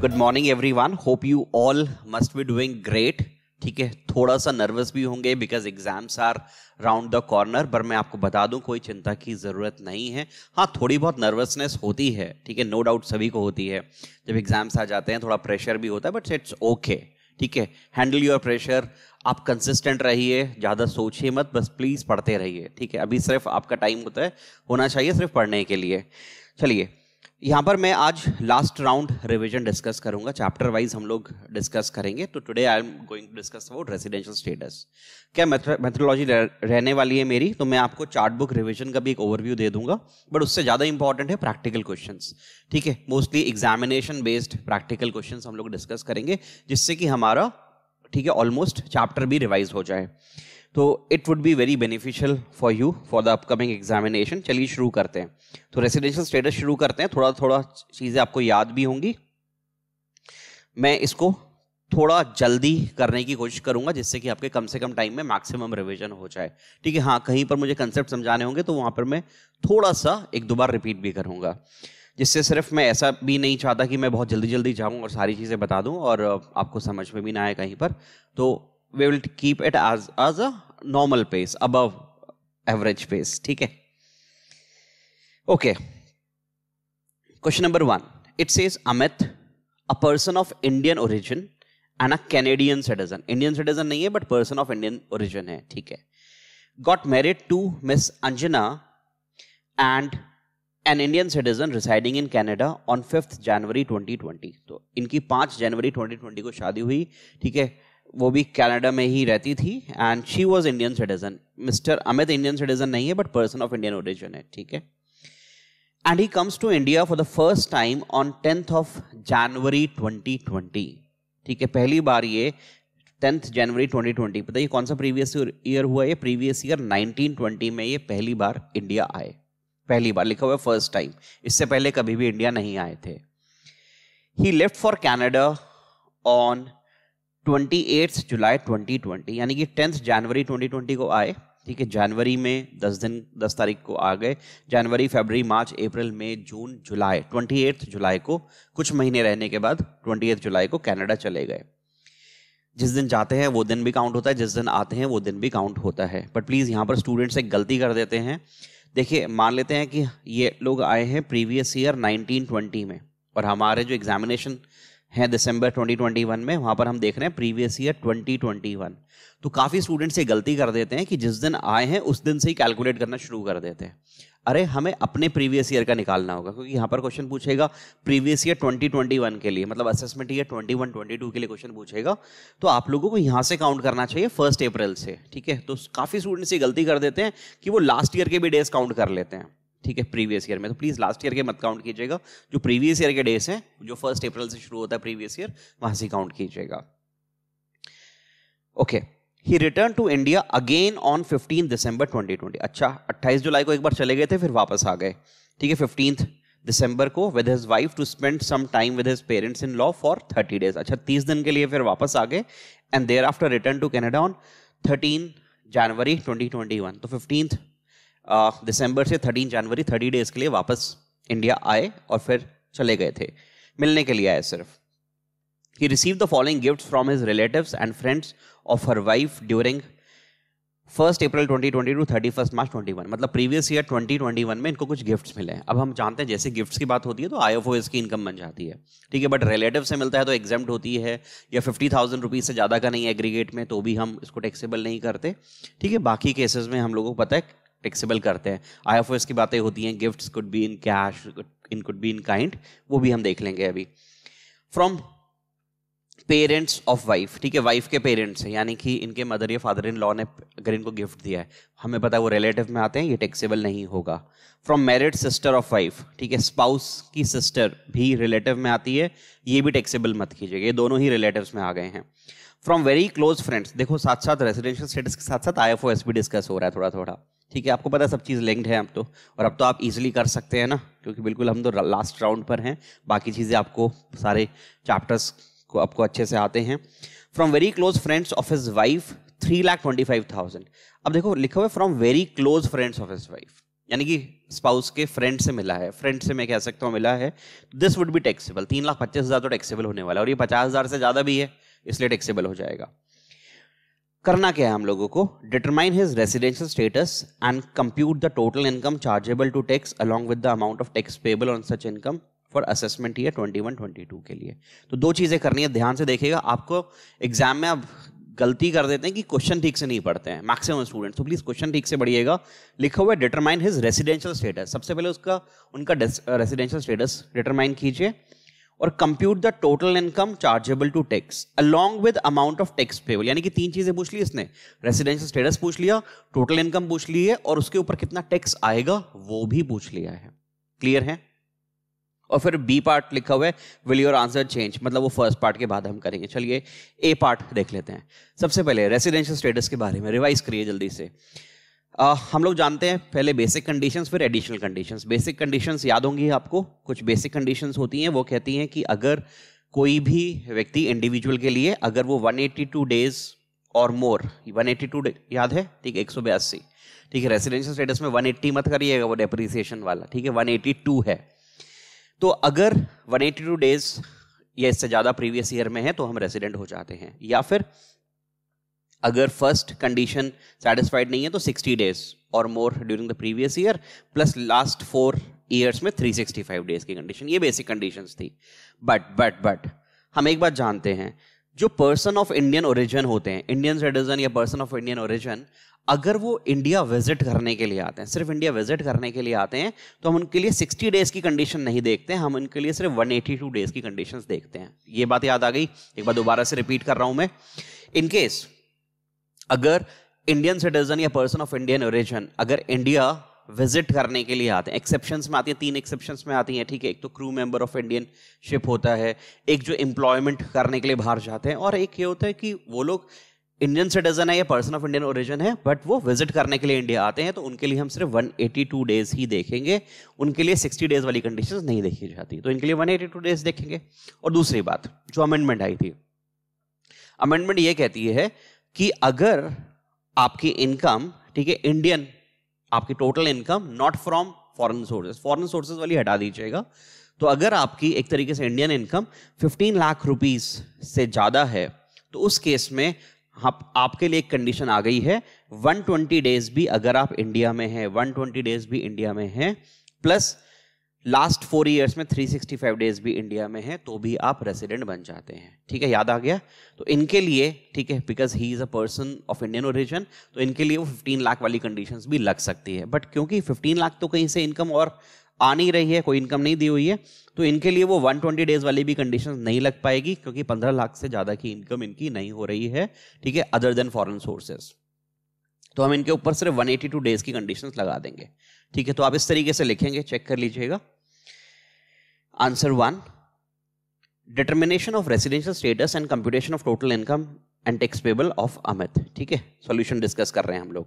Good morning everyone hope you all must be doing great ठीक है थोड़ा सा नर्वस भी होंगे because exams are round the corner पर मैं आपको बता दूं कोई चिंता की ज़रूरत नहीं है हाँ थोड़ी बहुत नर्वसनेस होती है ठीक है नो डाउट सभी को होती है जब एग्जाम्स आ जाते हैं थोड़ा प्रेशर भी होता है बट इट्स ओके ठीक है हैंडल योर प्रेशर आप कंसिस्टेंट रहिए ज़्यादा सोचिए मत बस प्लीज़ पढ़ते रहिए ठीक है अभी सिर्फ आपका टाइम होता है होना चाहिए सिर्फ पढ़ने के लिए चलिए यहाँ पर मैं आज लास्ट राउंड रिवीजन डिस्कस करूंगा चैप्टर वाइज हम लोग डिस्कस करेंगे तो today I am going to discuss about residential status क्या मेथोलॉजी रहने वाली है मेरी तो मैं आपको चार्ट बुक रिविजन का भी एक ओवरव्यू दे दूंगा बट उससे ज़्यादा इंपॉर्टेंट है प्रैक्टिकल क्वेश्चन ठीक है mostly examination based practical question हम लोग डिस्कस करेंगे जिससे कि हमारा ठीक है ऑलमोस्ट चैप्टर भी रिवाइज हो जाए तो it would be very beneficial for you for the upcoming examination चलिए शुरू करते हैं तो रेसिडेंशियल स्टेटस शुरू करते हैं थोड़ा थोड़ा चीज़ें आपको याद भी होंगी मैं इसको थोड़ा जल्दी करने की कोशिश करूंगा जिससे कि आपके कम से कम टाइम में मैक्सिमम रिवीजन हो जाए ठीक है हाँ कहीं पर मुझे कंसेप्ट समझाने होंगे तो वहाँ पर मैं थोड़ा सा एक दो बार रिपीट भी करूँगा जिससे सिर्फ मैं ऐसा भी नहीं चाहता कि मैं बहुत जल्दी जल्दी जाऊँ और सारी चीज़ें बता दूँ और आपको समझ में भी ना आए कहीं पर तो we will keep it as as a normal pace above average pace ठीक है okay question number one it says Amit a person of Indian origin and a Canadian citizen Indian citizen नहीं है but person of Indian origin है ठीक है got married to miss Anjana and an Indian citizen residing in Canada on fifth January 2020. तो इनकी पांच जनवरी 2020 को शादी हुई ठीक है वो भी कनाडा में ही रहती थी and she was Indian citizen mister Amit Indian citizen नहीं है but person of Indian origin है ठीक है and he comes to India for the first time on tenth of January 2020 ठीक है पहली बार ये टेंथ जनवरी 2020 पता ये कौन सा प्रीवियस ईयर हुआ ये प्रीवियस ईयर 1920 में ये पहली बार इंडिया आए पहली बार लिखा हुआ फर्स्ट टाइम इससे पहले कभी भी इंडिया नहीं आए थे he left for Canada on twenty eighth July twenty twenty यानी कि टेंथ जनवरी ट्वेंटी ट्वेंटी को आए ठीक है जनवरी में दस दिन दस तारीख को आ गए जनवरी फरवरी मार्च अप्रैल मई जून जुलाई ट्वेंटी एट्थ जुलाई को कुछ महीने रहने के बाद ट्वेंटी एट्थ जुलाई को कनाडा चले गए जिस दिन जाते हैं वो दिन भी काउंट होता है जिस दिन आते हैं वो दिन भी काउंट होता है बट प्लीज़ यहाँ पर स्टूडेंट्स एक गलती कर देते हैं देखिए मान लेते हैं कि ये लोग आए हैं प्रीवियस ईयर 1920 में और हमारे जो एग्जामिनेशन हैं दिसंबर 2021 में वहाँ पर हम देख रहे हैं प्रीवियस ईयर 2021 तो काफ़ी स्टूडेंट्स ये गलती कर देते हैं कि जिस दिन आए हैं उस दिन से ही कैलकुलेट करना शुरू कर देते हैं अरे हमें अपने प्रीवियस ईयर का निकालना होगा क्योंकि यहाँ पर क्वेश्चन पूछेगा प्रीवियस ईयर 2021 के लिए मतलब असेसमेंट ईयर 21 22 के लिए क्वेश्चन पूछेगा तो आप लोगों को यहाँ से काउंट करना चाहिए फर्स्ट अप्रैल से ठीक है तो काफ़ी स्टूडेंट्स ये गलती कर देते हैं कि वो लास्ट ईयर के भी डेज काउंट कर लेते हैं ठीक है प्रीवियस ईयर में तो प्लीज़ लास्ट ईयर के मत काउंट कीजिएगा जो प्रीवियस ईयर के डेज हैं जो फर्स्ट अप्रैल से शुरू होता है प्रीवियस ईयर वहां से काउंट कीजिएगा okay he return to India again on fifteen December twenty अच्छा अट्ठाईस जुलाई को एक बार चले गए थे फिर वापस आ गए ठीक है फिफ्टीन दिसंबर को with his wife to spend some time with his parents in law for thirty days अच्छा तीस दिन के लिए फिर वापस आ गए and thereafter return to Canada on thirteen January one तो फिफ्टींथ दिसंबर से थर्टीन जनवरी थर्टी डेज के लिए वापस इंडिया आए और फिर चले गए थे मिलने के लिए आए सिर्फ he receive the following gift from his relative and friends of her wife during first April 2020 to thirty first March twenty one मतलब previous year twenty twenty one में इनको कुछ गिफ्ट्स मिले हैं अब हम जानते हैं जैसे गिफ्ट्स की बात होती है तो आई एफ ओ इसकी इनकम बन जाती है ठीक है बट रिलेटिव से मिलता है तो एग्जाम होती है या फिफ्टी थाउजेंड रुपीज़ से ज़्यादा का नहीं एग्रीगेट में तो भी हम इसको टैक्सेबल नहीं करते ठीक है बाकी केसेस में हम लोगों को पता है टैक्सेबल करते हैं आई एफ की बातें होती हैं gifts could be in cash in could be in kind वो भी हम देख लेंगे अभी फ्रॉम पेरेंट्स ऑफ वाइफ ठीक है वाइफ के पेरेंट्स हैं यानी कि इनके मदर या फादर इन लॉ ने अगर इनको गिफ्ट दिया है हमें पता है वो रिलेटिव में आते हैं ये टैक्सेबल नहीं होगा from married sister of wife ठीक है स्पाउस की सिस्टर भी रिलेटिव में आती है ये भी टैक्सेबल मत कीजिएगा ये दोनों ही रिलेटिव में आ गए हैं फ्रॉम वेरी क्लोज फ्रेंड्स देखो साथ साथ रेजिडेंशियल स्टेटस के साथ साथ आई एफ ओ एस भी डिस्कस हो रहा है थोड़ा थोड़ा ठीक है आपको पता सब चीज़ लिंक्ड है अब तो और अब तो आप इजीली कर सकते हैं ना क्योंकि बिल्कुल हम तो लास्ट राउंड पर हैं बाकी चीज़ें आपको सारे चैप्टर्स को आपको अच्छे से आते हैं from very close friends of his wife three lakh twenty five thousand अब देखो लिखा हुआ है from very close friends of his wife यानी कि स्पाउस के फ्रेंड से मिला है फ्रेंड से मैं कह सकता हूँ मिला है दिस वुड बी टैक्सेबल तीन लाख पच्चीस हज़ार तो टैक्सेबल होने वाला है और ये पचास हज़ार से ज़्यादा भी है इसलिए टैक्सेबल हो जाएगा करना क्या है हम लोगों को determine his residential status and compute the total income chargeable to tax along with the amount of tax payable on such income for assessment year twenty two के लिए तो दो चीज़ें करनी है ध्यान से देखिएगा आपको एग्जाम में आप गलती कर देते हैं कि क्वेश्चन ठीक से नहीं पढ़ते हैं मैक्सिमम स्टूडेंट्स तो प्लीज़ क्वेश्चन ठीक से पढ़िएगा लिखा हुआ है डिटरमाइन हिज रेसिडेंशियल स्टेटस सबसे पहले उसका उनका रेसिडेंशियल स्टेटस डिटरमाइन कीजिए और compute the total income chargeable to tax along with amount of tax payable यानी कि तीन चीजें पूछ ली इसने रेसिडेंशियल स्टेटस पूछ लिया टोटल इनकम पूछ ली है और उसके ऊपर कितना टैक्स आएगा वो भी पूछ लिया है क्लियर है और फिर बी पार्ट लिखा हुआ है विल योर आंसर चेंज मतलब वो फर्स्ट पार्ट के बाद हम करेंगे चलिए ए पार्ट देख लेते हैं सबसे पहले रेसिडेंशियल स्टेटस के बारे में रिवाइज करिए जल्दी से हम लोग जानते हैं पहले बेसिक कंडीशंस फिर एडिशनल कंडीशंस बेसिक कंडीशंस याद होंगी आपको कुछ बेसिक कंडीशंस होती हैं वो कहती हैं कि अगर कोई भी व्यक्ति इंडिविजुअल के लिए अगर वो 182 डेज और मोर 182 याद है ठीक है एक ठीक है रेसिडेंशियल स्टेटस में 180 मत करिएगा वो डेप्रिसिएशन वाला ठीक है 182 है तो अगर 182 डेज या इससे ज़्यादा प्रीवियस ईयर में है तो हम रेसिडेंट हो जाते हैं या फिर अगर फर्स्ट कंडीशन सेटिस्फाइड नहीं है तो 60 डेज और more during the previous year plus last four years में 365 डेज की कंडीशन ये बेसिक कंडीशंस थी बट बट बट हम एक बात जानते हैं जो पर्सन ऑफ इंडियन ओरिजिन होते हैं इंडियन सिटीजन या पर्सन ऑफ इंडियन ओरिजिन अगर वो इंडिया विजिट करने के लिए आते हैं सिर्फ इंडिया विजिट करने के लिए आते हैं तो हम उनके लिए 60 डेज की कंडीशन नहीं देखते हैं हम उनके लिए सिर्फ 182 डेज की कंडीशंस देखते हैं ये बात याद आ गई एक बार दोबारा से रिपीट कर रहा हूं मैं इनकेस अगर इंडियन सिटीजन या पर्सन ऑफ इंडियन ओरिजिन अगर इंडिया विजिट करने के लिए आते हैं एक्सेप्शन में आती है तीन एक्सेप्शन में आती हैं ठीक है एक तो crew member of Indian ship होता है एक जो एम्प्लॉयमेंट करने के लिए बाहर जाते हैं और एक ये होता है कि वो लोग इंडियन सिटीजन है या पर्सन ऑफ इंडियन ओरिजिन है बट वो विजिट करने के लिए इंडिया आते हैं तो उनके लिए हम सिर्फ 182 डेज ही देखेंगे उनके लिए 60 डेज वाली कंडीशंस नहीं देखी जाती तो इनके लिए 182 डेज देखेंगे और दूसरी बात जो अमेंडमेंट आई थी अमेंडमेंट ये कहती है कि अगर आपकी इनकम ठीक है इंडियन आपकी total income not from foreign sources foreign sources वाली हटा दीजिएगा तो अगर आपकी एक तरीके से इंडियन इनकम 15 लाख रुपीस से ज़्यादा है तो उस केस में आप, आपके लिए एक कंडीशन आ गई है 120 डेज भी अगर आप इंडिया में हैं 120 डेज भी इंडिया में हैं प्लस लास्ट फोर ईयर्स में 365 डेज भी इंडिया में है तो भी आप रेसिडेंट बन जाते हैं ठीक है याद आ गया तो इनके लिए ठीक है because he is a person of Indian origin तो इनके लिए वो 15 लाख वाली कंडीशंस भी लग सकती है बट क्योंकि 15 लाख तो कहीं से इनकम और आ नहीं रही है कोई इनकम नहीं दी हुई है तो इनके लिए वो 120 डेज वाली भी कंडीशन नहीं लग पाएगी क्योंकि 15 लाख से ज़्यादा की इनकम इनकी नहीं हो रही है ठीक है अदर देन फॉरेन सोर्सेज तो हम इनके ऊपर सिर्फ 182 डेज की कंडीशंस लगा देंगे ठीक है तो आप इस तरीके से लिखेंगे चेक कर लीजिएगा Answer one determination of residential status and computation of total income and tax payable of Amit. ठीक है सोल्यूशन डिस्कस कर रहे हैं हम लोग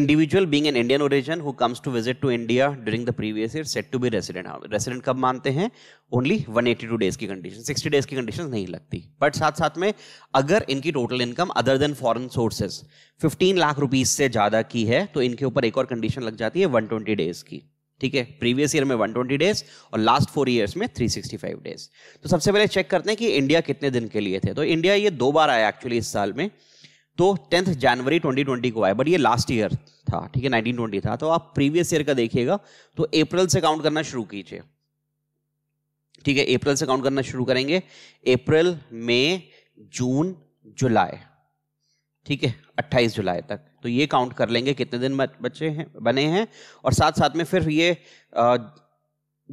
individual being an Indian origin who comes to visit to India during the previous year said to be resident resident कब मानते हैं only one eighty two days की कंडीशन सिक्सटी डेज की कंडीशन नहीं लगती बट साथ साथ में अगर इनकी total income other than foreign sources fifteen lakh rupees से ज़्यादा की है तो इनके ऊपर एक और कंडीशन लग जाती है वन ट्वेंटी डेज की ठीक है प्रीवियस ईयर में 120 डेज और लास्ट फोर ईयर्स में 365 डेज तो सबसे पहले चेक करते हैं कि इंडिया कितने दिन के लिए थे तो इंडिया ये दो बार आया एक्चुअली इस साल में तो टेंथ जनवरी 2020 को आया बट ये लास्ट ईयर था ठीक है 1920 था तो आप प्रीवियस ईयर का देखिएगा तो अप्रैल से काउंट करना शुरू कीजिए ठीक है अप्रैल से काउंट करना शुरू करेंगे अप्रैल मई जून जुलाई ठीक है अट्ठाईस जुलाई तक तो ये काउंट कर लेंगे कितने दिन बचे हैं बने हैं और साथ साथ में फिर ये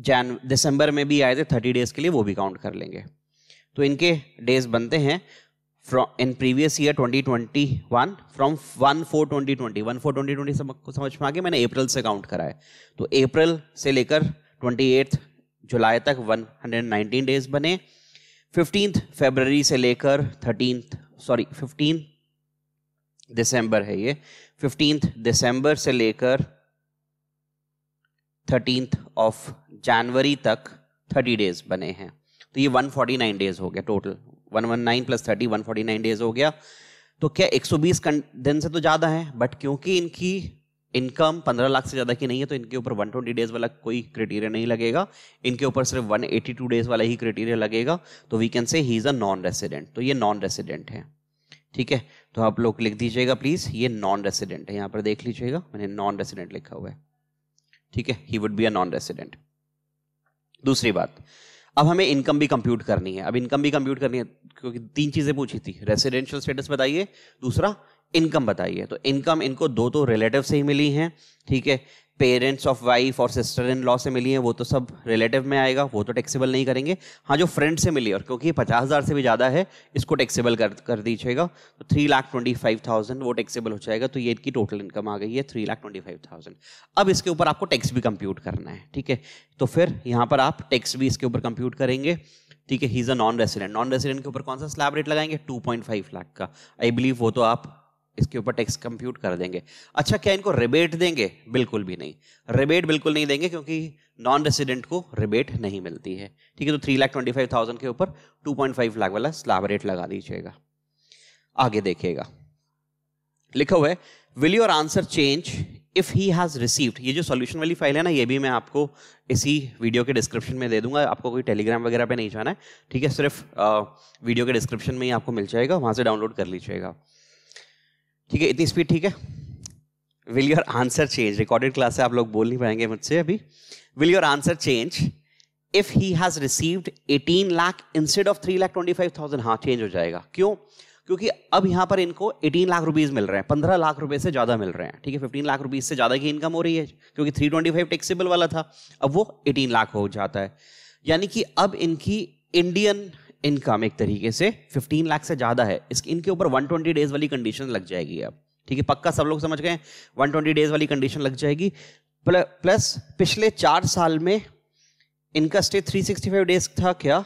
जैन दिसंबर में भी आए थे थर्टी डेज के लिए वो भी काउंट कर लेंगे तो इनके डेज बनते हैं from in previous year 2021 from one four twenty twenty one four twenty twenty सबको समझ में आ गया मैंने अप्रैल से काउंट कराए तो अप्रैल से लेकर ट्वेंटी एट जुलाई तक 119 डेज बने फिफ्टींथ फेबररी से लेकर थर्टीन सॉरी फिफ्टीन दिसंबर है ये फिफ्टींथ दिसंबर से लेकर थर्टींथ ऑफ जनवरी तक थर्टी डेज बने हैं तो ये वन फोर्टी नाइन डेज हो गया total one one nine plus thirty one forty nine days हो गया तो क्या एक सौ बीस दिन से तो ज़्यादा है बट क्योंकि इनकी इनकम पंद्रह लाख से ज़्यादा की नहीं है तो इनके ऊपर वन ट्वेंटी डेज वाला कोई क्राइटेरिया नहीं लगेगा इनके ऊपर सिर्फ वन एटी टू डेज वाला ही क्राइटेरिया लगेगा तो we can say he is a non resident तो ये नॉन रेसिडेंट है ठीक है तो आप लोग लिख दीजिएगा प्लीज ये नॉन रेसिडेंट है यहां पर देख लीजिएगा मैंने नॉन रेसिडेंट लिखा हुआ है ठीक है he would be a non resident दूसरी बात अब हमें इनकम भी कंप्यूट करनी है अब इनकम भी कंप्यूट करनी है क्योंकि तीन चीजें पूछी थी रेसिडेंशियल स्टेटस बताइए दूसरा इनकम बताइए तो इनकम इनको दो तो रिलेटिव से ही मिली है ठीक है पेरेंट्स ऑफ वाइफ और सिस्टर इन लॉ से मिली है वो तो सब रिलेटिव में आएगा वो तो टैक्सेबल नहीं करेंगे हाँ जो फ्रेंड से मिली और क्योंकि पचास हज़ार से भी ज़्यादा है इसको टैक्सेबल कर कर दीजिएगा तो three lakh twenty five thousand वो टैक्सेबल हो जाएगा तो ये इनकी टोटल इनकम आ गई है three lakh twenty five thousand अब इसके ऊपर आपको टैक्स भी कंप्यूट करना है ठीक है तो फिर यहाँ पर आप टैक्स भी इसके ऊपर कंप्यूट करेंगे ठीक है he is a non resident non resident के ऊपर कौन सा स्लैब रेट लगाएंगे टू पॉइंट फाइव लाख का आई बिलीव वो तो आप इसके ऊपर टैक्स कंप्यूट कर देंगे अच्छा क्या इनको रिबेट देंगे बिल्कुल भी नहीं रिबेट बिल्कुल नहीं देंगे क्योंकि नॉन रेसिडेंट को रिबेट नहीं मिलती है ठीक है तो three lakh twenty five thousand के ऊपर टू पॉइंट फाइव लाख वाला स्लाब रेट लगा दीजिएगा आगे देखिएगा लिखा हुआ है will your answer change if he has received ये जो सॉल्यूशन वाली फाइल है ना ये भी मैं आपको इसी वीडियो के डिस्क्रिप्शन में दे दूंगा आपको कोई टेलीग्राम वगैरह पे नहीं जाना है ठीक है सिर्फ आ, वीडियो के डिस्क्रिप्शन में ही आपको मिल जाएगा वहां से डाउनलोड कर लीजिएगा ठीक है इतनी स्पीड ठीक है will your answer change recorded class से आप लोग बोल नहीं पाएंगे मुझसे अभी will your answer change if he has received 18 lakh instead of 3 lakh 25,000 हां चेंज हो जाएगा क्यों क्योंकि अब यहां पर इनको 18 लाख रुपीस मिल रहे हैं 15 लाख रुपए से ज़्यादा मिल रहे हैं ठीक है 15 लाख रुपीस से ज़्यादा की इनकम हो रही है क्योंकि 325 टैक्सेबल वाला था अब वो 18 लाख हो जाता है यानी कि अब इनकी इंडियन इनकम एक तरीके से 15 लाख से ज़्यादा है इसके इनके ऊपर 120 डेज वाली कंडीशन लग जाएगी अब ठीक है पक्का सब लोग समझ गए 120 डेज वाली कंडीशन लग जाएगी प्लस पिछले चार साल में इनका स्टे 365 डेज था क्या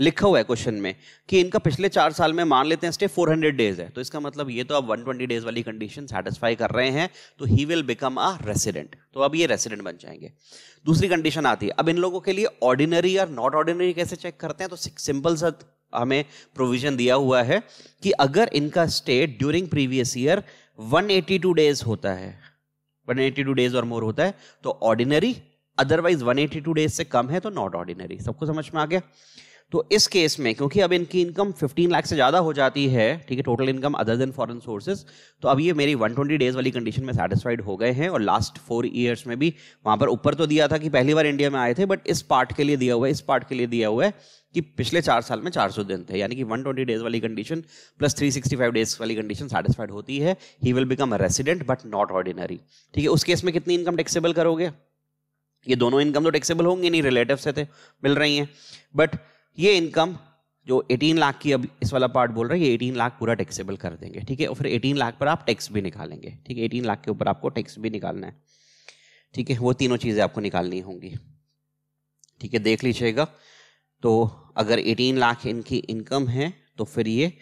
लिखा हुआ है क्वेश्चन में कि इनका पिछले चार साल में मान लेते हैं स्टे 400 डेज है तो इसका मतलब ये तो आप 120 डेज वाली कंडीशन सेटिस्फाई कर रहे हैं तो he will become a resident तो अब ये रेसिडेंट बन जाएंगे दूसरी कंडीशन आती है अब इन लोगों के लिए ऑर्डिनरी और नॉट ऑर्डिनरी कैसे चेक करते हैं तो सिंपल सा हमें प्रोविजन दिया हुआ है कि अगर इनका stay during previous year 182 days होता है 182 डेज और मोर होता है तो ऑर्डिनरी अदरवाइज 182 डेज से कम है तो नॉट ऑर्डिनरी सबको समझ में आ गया तो इस केस में क्योंकि अब इनकी इनकम 15 लाख से ज़्यादा हो जाती है ठीक है total income other than foreign sources तो अब ये मेरी 120 डेज वाली कंडीशन में सेटिस्फाइड हो गए हैं और लास्ट फोर ईयर्स में भी वहाँ पर ऊपर तो दिया था कि पहली बार इंडिया में आए थे बट इस पार्ट के लिए दिया हुआ है इस पार्ट के लिए दिया हुआ है कि पिछले चार साल में 400 दिन थे यानी कि 120 डेज वाली कंडीशन प्लस 365 डेज वाली कंडीशन सेटिस्फाइड होती है he will become resident but not ordinary ठीक है उस केस में कितनी इनकम टैक्सेबल करोगे ये दोनों इनकम तो टैक्सेबल होंगे नहीं रिलेटिव से थे मिल रही हैं बट ये इनकम जो 18 लाख की अब इस वाला पार्ट बोल रहा है ये 18 लाख पूरा टैक्सेबल कर देंगे ठीक है और फिर 18 लाख पर आप टैक्स भी निकालेंगे ठीक है 18 लाख के ऊपर आपको टैक्स भी निकालना है ठीक है वो तीनों चीज़ें आपको निकालनी होंगी ठीक है देख लीजिएगा तो अगर 18 लाख इनकी इनकम है तो फिर ये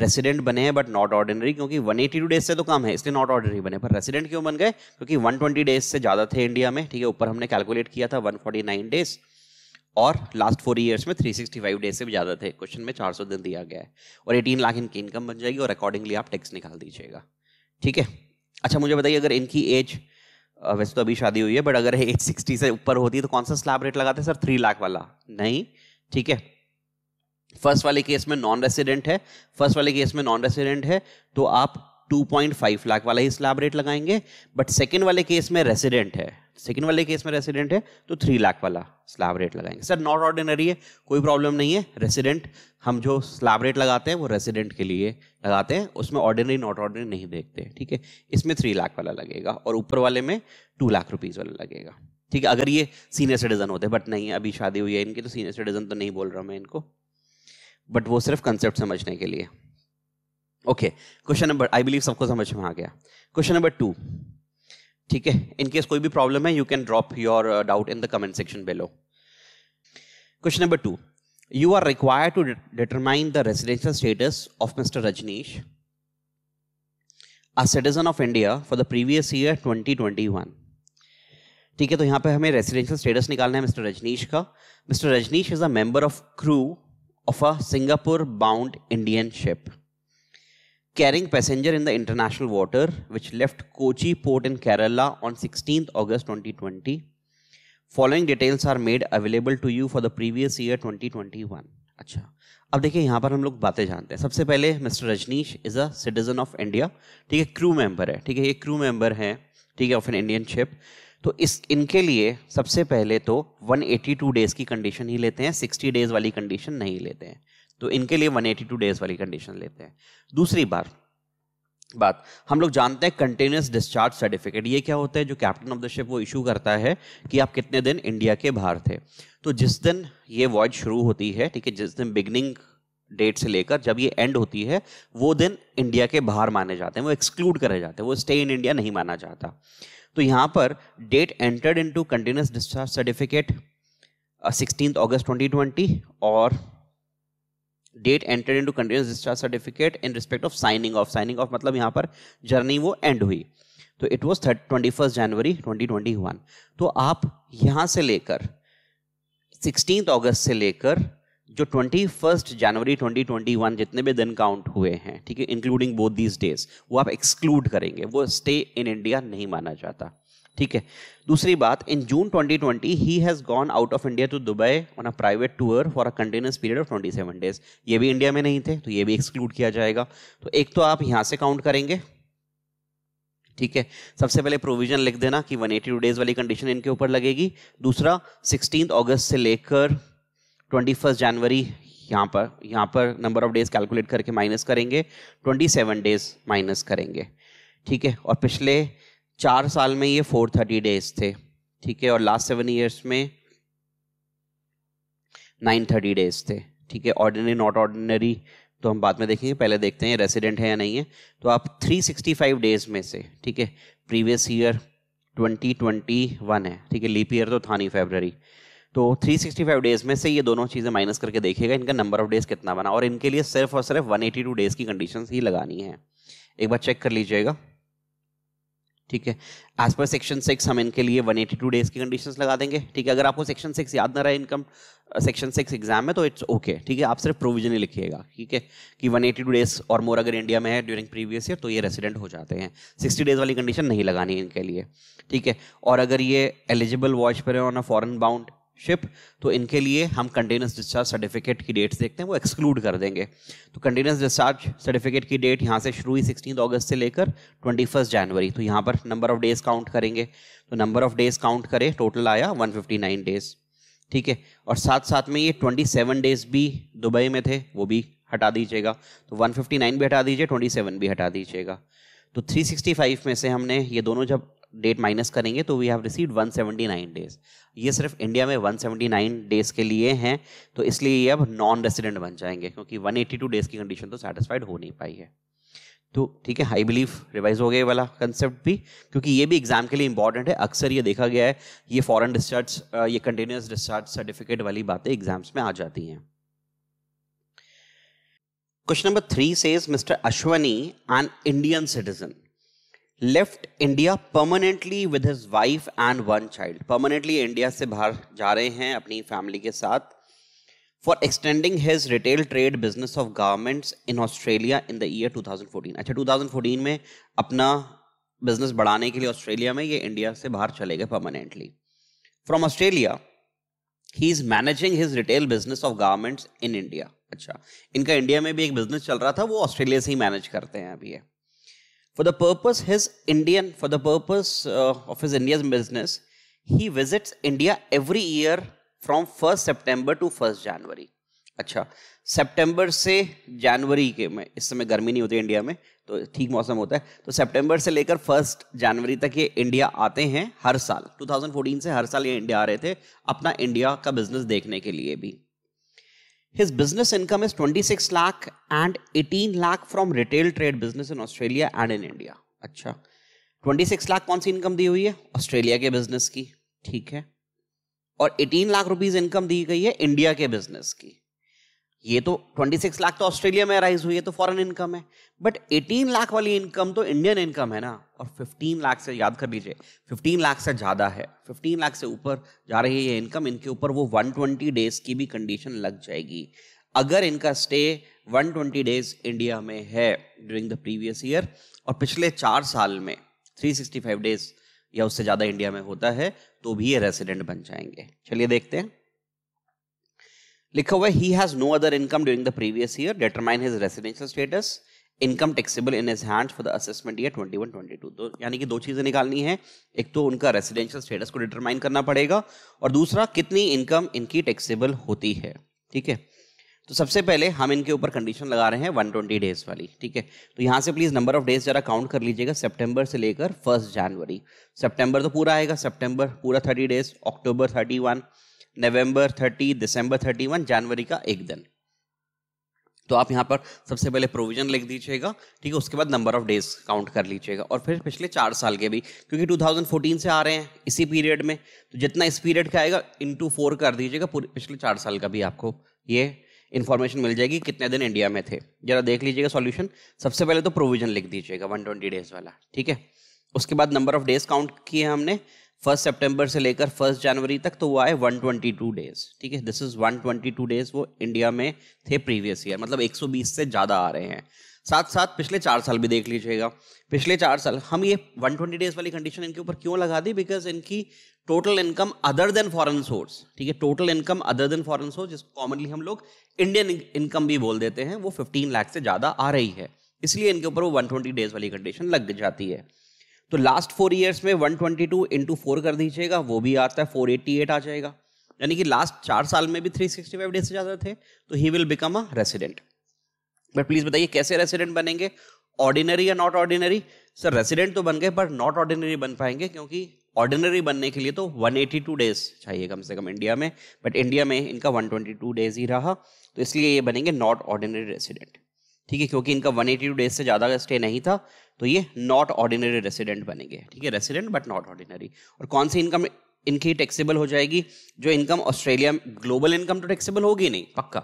रेसिडेंट बने हैं बट नॉट ऑर्डिनरी क्योंकि 182 डेज से तो कम है इसलिए नॉट ऑर्डिनरी बने पर रेसिडेंट क्यों बन गए क्योंकि 120 डेज से ज़्यादा थे इंडिया में ठीक है ऊपर हमने कैलकुलेट किया था 149 डेज और लास्ट फोर ईयर्स में 365 डेज से भी ज़्यादा थे क्वेश्चन में 400 दिन दिया गया है और 18 लाख इनकी इनकम बन जाएगी और अकॉर्डिंगली आप टैक्स निकाल दीजिएगा ठीक है अच्छा मुझे बताइए अगर इनकी एज वैसे तो अभी शादी हुई है बट अगर एज सिक्सटी से ऊपर होती है तो कौन सा स्लैब रेट लगाते हैं सर थ्री लाख वाला नहीं ठीक है फर्स्ट वाले केस में नॉन रेसिडेंट है फर्स्ट वाले केस में नॉन रेसिडेंट है तो आप 2.5 लाख वाला ही स्लैब रेट लगाएंगे बट सेकेंड वाले केस में रेसिडेंट है सेकेंड वाले केस में रेसिडेंट है तो थ्री लाख वाला स्लैब रेट लगाएंगे सर नॉट ऑर्डिनरी है कोई प्रॉब्लम नहीं है रेसिडेंट हम जो स्लैब रेट लगाते हैं वो रेसिडेंट के लिए लगाते हैं उसमें ऑर्डिनरी नॉट ऑर्डिनरी नहीं देखते ठीक है इसमें थ्री लाख वाला लगेगा और ऊपर वाले में टू लाख रुपीज़ वाला लगेगा ठीक है अगर ये सीनियर सिटीजन होते बट नहीं अभी शादी हुई है इनकी तो सीनियर सिटीजन तो नहीं बोल रहा मैं इनको बट वो सिर्फ कंसेप्ट समझने के लिए okay question number I believe सबको समझ में आ गया क्वेश्चन नंबर टू ठीक है इनकेस कोई भी प्रॉब्लम है you can drop your doubt in the comment section below question number two you are require to determine the residential status Rajneesh Mr. Rajneesh, a citizen of India for the twenty year 2021. ठीक है तो यहां पे हमें residential status निकालना है mister Rajneesh का mister Rajneesh is a member of crew of a Singapore bound Indian ship carrying passenger in the international water which left Kochi port in Kerala on 16th August 2020. Following details are made available to you for the previous year 2021. acha अब देखिए यहाँ पर हम लोग बातें जानते हैं सबसे पहले mister Rajneesh is a citizen of India ठीक है क्रू मेंबर है ठीक है ये क्रू मेंबर हैं ठीक है ऑफ एन इंडियन शिप तो इस इनके लिए सबसे पहले तो 182 डेज़ की कंडीशन ही लेते हैं 60 डेज़ वाली कंडीशन नहीं लेते हैं तो इनके लिए 182 डेज वाली कंडीशन लेते हैं दूसरी बार बात हम लोग जानते हैं कंटिन्यूस डिस्चार्ज सर्टिफिकेट ये क्या होता है जो कैप्टन ऑफ द शिप वो इशू करता है कि आप कितने दिन इंडिया के बाहर थे तो जिस दिन ये वॉयज शुरू होती है ठीक है जिस दिन बिगनिंग डेट से लेकर जब ये एंड होती है वो दिन इंडिया के बाहर माने जाते हैं वो एक्सक्लूड करे जाते हैं वो स्टे इन इंडिया नहीं माना जाता तो यहाँ पर date entered into continuous discharge certificate sixteen August 2020 और date enter into continuous discharge certificate in respect of signing of signing of मतलब यहाँ पर जर्नी वो एंड हुई तो it was thirty twenty first January twenty twenty one तो आप यहाँ से लेकर सिक्सटीन अगस्त से लेकर जो twenty first January twenty twenty one जितने भी दिन काउंट हुए हैं ठीक है इंक्लूडिंग बोथ दीज डेज वो आप एक्सक्लूड करेंगे वो स्टे इन इंडिया नहीं माना जाता ठीक है दूसरी बात in June 2020 he has gone out of India to Dubai on a private tour for a continuous period of 27 days ये भी इंडिया में नहीं थे तो ये भी एक्सक्लूड किया जाएगा तो एक तो आप यहाँ से काउंट करेंगे ठीक है सबसे पहले प्रोविजन लिख देना कि 182 डेज वाली कंडीशन इनके ऊपर लगेगी दूसरा सिक्सटीन अगस्त से लेकर ट्वेंटी जनवरी यहाँ पर यहाँ पर नंबर ऑफ डेज कैलकुलेट करके माइनस करेंगे ट्वेंटी डेज माइनस करेंगे ठीक है और पिछले चार साल में ये फोर थर्टी डेज थे ठीक है और लास्ट सेवन ईयर्स में नाइन थर्टी डेज थे ठीक है ऑर्डिनरी नॉट ऑर्डिनरी तो हम बाद में देखेंगे पहले देखते हैं रेसिडेंट है या नहीं है तो आप थ्री सिक्सटी फाइव डेज में से ठीक है previous year twenty twenty one है ठीक है लीप ईयर तो था नहीं फेबररी तो थ्री सिक्सटी फाइव डेज में से ये दोनों चीज़ें माइनस करके देखिएगा इनका नंबर ऑफ डेज कितना बना और इनके लिए सिर्फ और सिर्फ वन एटी टू डेज की कंडीशन ही लगानी है एक बार चेक कर लीजिएगा ठीक है एज पर सेक्शन सिक्स हम इनके लिए 182 डेज की कंडीशन लगा देंगे ठीक है अगर आपको सेक्शन सिक्स याद ना रहे इनकम सेक्शन सिक्स एग्जाम में तो इट्स ओके ठीक है आप सिर्फ प्रोविजन ही लिखिएगा ठीक है कि 182 डेज और मोर अगर इंडिया में है ड्यूरिंग प्रीवियस ईयर तो ये रेसिडेंट हो जाते हैं 60 डेज वाली कंडीशन नहीं लगानी इनके लिए ठीक है और अगर ये एलिजिबल वॉच पर है on a foreign bound ship तो इनके लिए हम कंटेनस डिस्चार्ज सर्टिफिकेट की डेट्स देखते हैं वो एक्सक्लूड कर देंगे तो कंटेनस डिस्चार्ज सर्टिफिकेट की डेट यहाँ से शुरू हुई सिक्सटीन अगस्त से लेकर ट्वेंटी फर्स्ट जनवरी तो यहाँ पर नंबर ऑफ डेज काउंट करेंगे तो नंबर ऑफ डेज काउंट करें टोटल आया वन फिफ्टी नाइन डेज ठीक है और साथ साथ में ये ट्वेंटी सेवन डेज भी दुबई में थे वो भी हटा दीजिएगा तो वन फिफ्टी नाइन भी हटा दीजिए ट्वेंटी सेवन भी हटा दीजिएगा तो थ्री सिक्सटी फाइव में से हमने ये दोनों जब डेट माइनस करेंगे तो वी हैव रिसीव्ड 179 डेज ये सिर्फ इंडिया में 179 डेज के लिए हैं तो इसलिए ये अब नॉन रेसिडेंट बन जाएंगे क्योंकि 182 डेज की कंडीशन तो सेटिस्फाइड हो नहीं पाई है तो ठीक है हाई बिलीफ रिवाइज हो गया वाला कंसेप्ट भी क्योंकि ये भी एग्जाम के लिए इंपॉर्टेंट है अक्सर ये देखा गया है ये फॉरन डिस्चार्ज ये कंटिन्यूस डिस्चार्ज सर्टिफिकेट वाली बातें एग्जाम्स में आ जाती हैं question number three says mister Ashwani an Indian citizen left India permanently with his wife and one child permanently India से बाहर जा रहे हैं अपनी फैमिली के साथ for extending his retail trade business of garments in Australia in the year 2014 अच्छा 2014 में अपना बिजनेस बढ़ाने के लिए ऑस्ट्रेलिया में ये इंडिया से बाहर चले गए permanently from Australia he is managing his retail business of garments in India अच्छा इनका इंडिया में भी एक बिजनेस चल रहा था वो ऑस्ट्रेलिया से ही मैनेज करते हैं अभी है For the purpose his Indian, for the purpose uh, of his india's business, he visits India every year from 1st September to 1st January. अच्छा सितंबर से जनवरी के में इस समय गर्मी नहीं होती इंडिया में तो ठीक मौसम होता है तो सितंबर से लेकर फर्स्ट जनवरी तक ये इंडिया आते हैं हर साल 2014 से हर साल ये इंडिया आ रहे थे अपना इंडिया का बिजनेस देखने के लिए भी His business income is 26 lakh and 18 lakh from retail trade business in Australia and in India. अच्छा 26 lakh कौन सी income दी हुई है Australia के business की ठीक है और 18 lakh rupees income दी गई है India के business की ये तो 26 लाख तो ऑस्ट्रेलिया में राइज हुई है तो फॉरेन इनकम है बट 18 लाख वाली इनकम तो इंडियन इनकम है ना और 15 लाख से याद कर लीजिए 15 लाख से ज़्यादा है 15 लाख से ऊपर जा रही है ये इनकम इनके ऊपर वो 120 डेज की भी कंडीशन लग जाएगी अगर इनका स्टे 120 डेज इंडिया में है ड्यूरिंग द प्रीवियस ईयर और पिछले चार साल में 365 डेज या उससे ज़्यादा इंडिया में होता है तो भी ये रेसिडेंट बन जाएंगे चलिए देखते हैं लिखा हुआ he has no other income during the previous year determine his residential status income taxable in his hands for the assessment year 21 22 तो यानी कि दो चीजें निकालनी है एक तो उनका रेसिडेंशियल स्टेटस को डिटरमाइन करना पड़ेगा और दूसरा कितनी इनकम इनकी टैक्सेबल होती है ठीक है तो सबसे पहले हम इनके ऊपर कंडीशन लगा रहे हैं 120 डेज वाली ठीक है तो यहाँ से प्लीज़ नंबर ऑफ डेज जरा काउंट कर लीजिएगा सितंबर से लेकर फर्स्ट जनवरी सितंबर तो पूरा आएगा सितंबर पूरा 30 डेज अक्टूबर 31 नवंबर 30 दिसंबर 31 जनवरी का एक दिन तो आप यहाँ पर सबसे पहले प्रोविजन लिख दीजिएगा ठीक है उसके बाद नंबर ऑफ डेज काउंट कर लीजिएगा और फिर पिछले चार साल के भी क्योंकि 2014 से आ रहे हैं इसी पीरियड में तो जितना इस पीरियड का आएगा इन टू फोर कर दीजिएगा पूरे पिछले चार साल का भी आपको ये इन्फॉर्मेशन मिल जाएगी कितने दिन इंडिया में थे जरा देख लीजिएगा सॉल्यूशन सबसे पहले तो प्रोविजन लिख दीजिएगा वन डेज वाला ठीक है उसके बाद नंबर ऑफ डेज काउंट किए हमने फर्स्ट सितंबर से लेकर फर्स्ट जनवरी तक तो वो आए 122 डेज ठीक है दिस इज 122 डेज वो इंडिया में थे प्रीवियस ईयर मतलब 120 से ज़्यादा आ रहे हैं साथ साथ पिछले चार साल भी देख लीजिएगा पिछले चार साल हम ये 120 डेज वाली कंडीशन इनके ऊपर क्यों लगा दी बिकॉज इनकी total income other than foreign source ठीक है total income other than foreign source जिसको कॉमनली हम लोग इंडियन इनकम भी बोल देते हैं वो 15 लाख से ज़्यादा आ रही है इसलिए इनके ऊपर वो 120 डेज वाली कंडीशन लग जाती है तो लास्ट फोर ईयर्स में one twenty two into four कर दीजिएगा वो भी आता है फोर एट आ जाएगा यानी कि लास्ट चार साल में भी थ्री सिक्सटी फाइव डेज से ज़्यादा थे तो he will become a resident but please बताइए कैसे रेसिडेंट बनेंगे ऑर्डिनरी या नॉट ऑर्डिनरी सर रेसिडेंट तो बन गए बट नॉट ऑर्डिनरी बन पाएंगे क्योंकि ऑर्डिनरी बनने के लिए तो 182 डेज चाहिए कम से कम इंडिया में बट इंडिया में इनका 122 डेज ही रहा तो इसलिए ये बनेंगे नॉट ऑर्डिनरी रेसिडेंट ठीक है क्योंकि इनका 182 डेज से ज़्यादा स्टे नहीं था तो ये नॉट ऑर्डिनरी रेसिडेंट बनेंगे ठीक है रेसिडेंट बट नॉट ऑर्डिनरी और कौन सी इनकम इनकी टैक्सेबल हो जाएगी जो इनकम ऑस्ट्रेलिया ग्लोबल इनकम तो टैक्सेबल होगी नहीं पक्का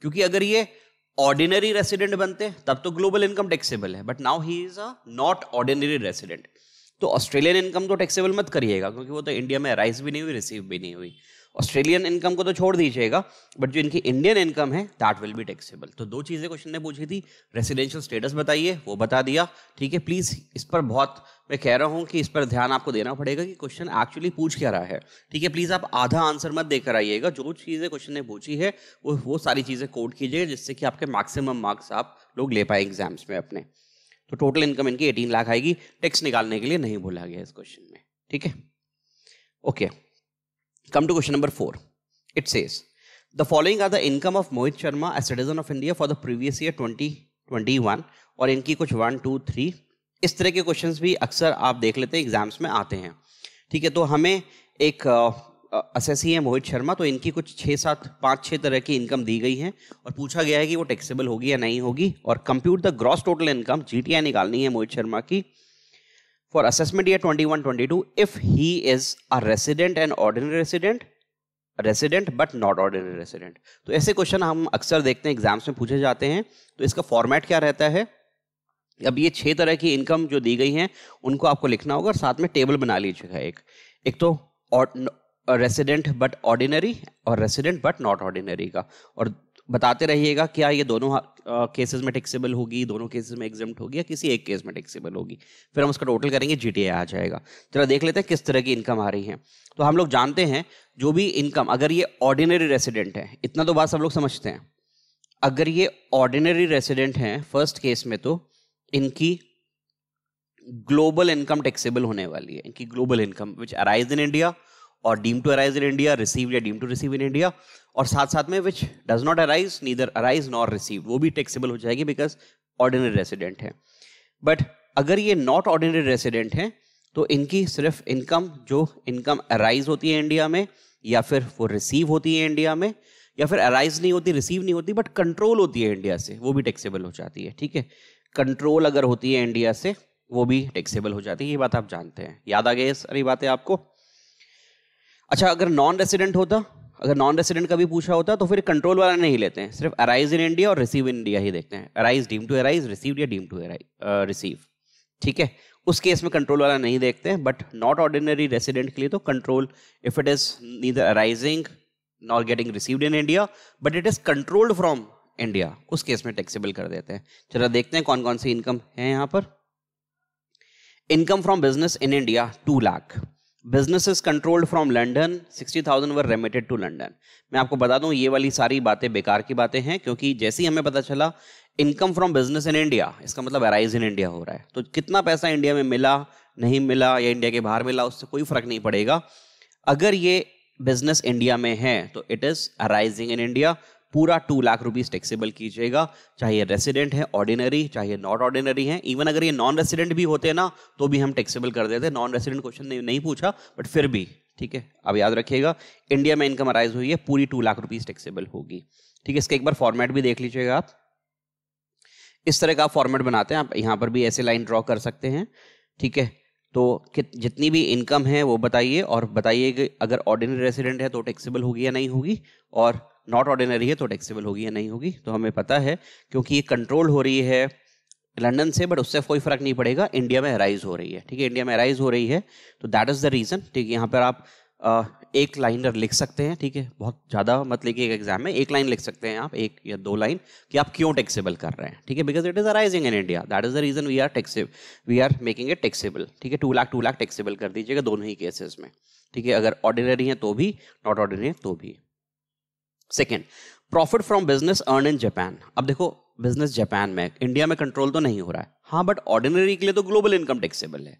क्योंकि अगर ये ऑर्डिनरी रेसिडेंट बनते तब तो ग्लोबल इनकम टैक्सेबल है but now he is a not ordinary resident तो ऑस्ट्रेलियन इनकम तो टैक्सेबल मत करिएगा क्योंकि वो तो इंडिया में राइस भी नहीं हुई रिसीव भी नहीं हुई ऑस्ट्रेलियन इनकम को तो छोड़ दीजिएगा बट जो इनकी इंडियन इनकम है दैट विल बी टैक्सेबल तो दो चीज़ें क्वेश्चन ने पूछी थी रेसिडेंशियल स्टेटस बताइए वो बता दिया ठीक है प्लीज़ इस पर बहुत मैं कह रहा हूँ कि इस पर ध्यान आपको देना पड़ेगा कि क्वेश्चन एक्चुअली पूछ क्या रहा है ठीक है प्लीज़ आप आधा आंसर मत देकर आइएगा जो चीज़ें क्वेश्चन ने पूछी है वो वो सारी चीज़ें कोट कीजिएगा जिससे कि आपके मैक्सिमम मार्क्स आप लोग ले पाए एग्जाम्स में अपने तो टोटल इनकम इनकी एटीन लाख आएगी टैक्स निकालने के लिए नहीं बोला गया इस क्वेश्चन में ठीक है okay okay. Come to question number four. It says, the following are the income of Mohit Sharma, a citizen of India for the previous year 2021 और इनकी कुछ वन टू थ्री इस तरह के क्वेश्चंस भी अक्सर आप देख लेते हैं एग्जाम्स में आते हैं ठीक है तो हमें एक असेसी है मोहित शर्मा तो इनकी कुछ छः सात पाँच छः तरह की इनकम दी गई है और पूछा गया है कि वो टैक्सेबल होगी या नहीं होगी और compute the gross total income जी निकालनी है मोहित शर्मा की for assessment year 21-22 if he is a resident and ordinary resident resident but not ordinary resident तो ऐसे क्वेश्चन हम अक्सर देखते हैं एग्जाम्स में पूछे जाते हैं तो इसका फॉर्मेट क्या रहता है अब ये छह तरह की इनकम जो दी गई हैं उनको आपको लिखना होगा और साथ में टेबल बना लीजिएगा एक एक तो रेसिडेंट बट ऑर्डिनरी और रेसिडेंट बट नॉट ऑर्डिनरी का और बताते रहिएगा क्या ये दोनों केसेस में टैक्सेबल होगी दोनों केसेस में एग्जाम होगी या किसी एक केस में टैक्सेबल होगी फिर हम उसका टोटल करेंगे जी आ जाएगा चलो देख लेते हैं किस तरह की इनकम आ रही है तो हम लोग जानते हैं जो भी इनकम अगर ये ऑर्डिनरी रेसिडेंट है इतना तो बात सब लोग समझते हैं अगर ये ऑर्डिनरी रेसिडेंट हैं फर्स्ट केस में तो इनकी ग्लोबल इनकम टैक्सेबल होने वाली है इनकी global income which arise in India और deem to arise in India receive या deem to receive in India और साथ साथ में which does not arise neither arise nor receive वो भी टेक्सीबल हो जाएगी बिकॉज ऑर्डिनरी रेसिडेंट है बट अगर ये नॉट ऑर्डिनरी रेसिडेंट हैं तो इनकी सिर्फ इनकम जो इनकम अराइज होती है इंडिया में या फिर वो रिसीव होती है इंडिया में या फिर अराइज नहीं होती रिसीव नहीं होती बट कंट्रोल होती है इंडिया से वो भी टैक्सेबल हो जाती है ठीक है कंट्रोल अगर होती है इंडिया से वो भी टैक्सेबल हो जाती है ये बात आप जानते हैं याद आ गई सारी बातें आपको अच्छा अगर नॉन रेसिडेंट होता अगर नॉन रेसिडेंट का भी पूछा होता तो फिर कंट्रोल वाला नहीं लेते हैं सिर्फ अराइज इन इंडिया और रिसीव इन इंडिया ही देखते हैं arise deem to arise receive या डीम टू रिसीव ठीक है उस केस में कंट्रोल वाला नहीं देखते हैं बट नॉट ऑर्डिनरी रेसिडेंट के लिए तो control if it is neither arising not getting received in India but it is controlled from India उस केस में टैक्सेबल कर देते हैं चलो देखते हैं कौन कौन सी इनकम है यहाँ पर income from business in India two lakh businesses controlled from London sixty thousand were remitted to London मैं आपको बता दूं ये वाली सारी बातें बेकार की बातें हैं क्योंकि जैसे ही हमें पता चला income from business in India इसका मतलब अराइज इन इंडिया हो रहा है तो कितना पैसा इंडिया में मिला नहीं मिला या इंडिया के बाहर मिला उससे कोई फर्क नहीं पड़ेगा अगर ये बिजनेस इंडिया में है तो it is arising in India पूरा टू लाख रुपीज टैक्सेबल कीजिएगा चाहे ये रेसिडेंट है ऑर्डिनरी चाहे नॉट ऑर्डिनरी है इवन अगर ये नॉन रेसिडेंट भी होते ना तो भी हम टैक्सेबल कर देते नॉन रेसिडेंट क्वेश्चन नहीं, नहीं पूछा बट फिर भी ठीक है अब याद रखिएगा इंडिया में इनकम अराइज हुई है पूरी टू लाख रुपीज टैक्सेबल होगी ठीक है इसका एक बार फॉर्मेट भी देख लीजिएगा आप इस तरह का फॉर्मेट बनाते हैं आप यहाँ पर भी ऐसे लाइन ड्रॉ कर सकते हैं ठीक है तो जितनी भी इनकम है वो बताइए और बताइए कि अगर ऑर्डिनरी रेसिडेंट है तो टैक्सेबल होगी या नहीं होगी और नॉट ऑर्डिनरी है तो टैक्सेबल होगी या नहीं होगी तो हमें पता है क्योंकि ये कंट्रोल हो रही है लंदन से बट उससे कोई फर्क नहीं पड़ेगा इंडिया में राइज हो रही है ठीक है इंडिया में राइज हो रही है तो दैट इज़ द रीज़न ठीक है यहाँ पर आप आ, एक लाइनर लिख सकते हैं ठीक है बहुत ज़्यादा मत लिखिए एक एग्जाम में एक लाइन लिख सकते हैं आप एक या दो लाइन कि आप क्यों टैक्सेबल कर रहे हैं ठीक है because it is arising in India that is the reason we are tax we are making it taxable ठीक है two lakh two lakh taxable कर दीजिएगा दोनों ही केसेस में ठीक है अगर ऑर्डिनरी है तो भी नॉट ऑर्डिनरी है तो भी second profit from business earn in Japan अब देखो बिजनेस जापान में इंडिया में कंट्रोल तो नहीं हो रहा है हाँ बट ऑर्डिनरी के लिए तो ग्लोबल इनकम टैक्सेबल है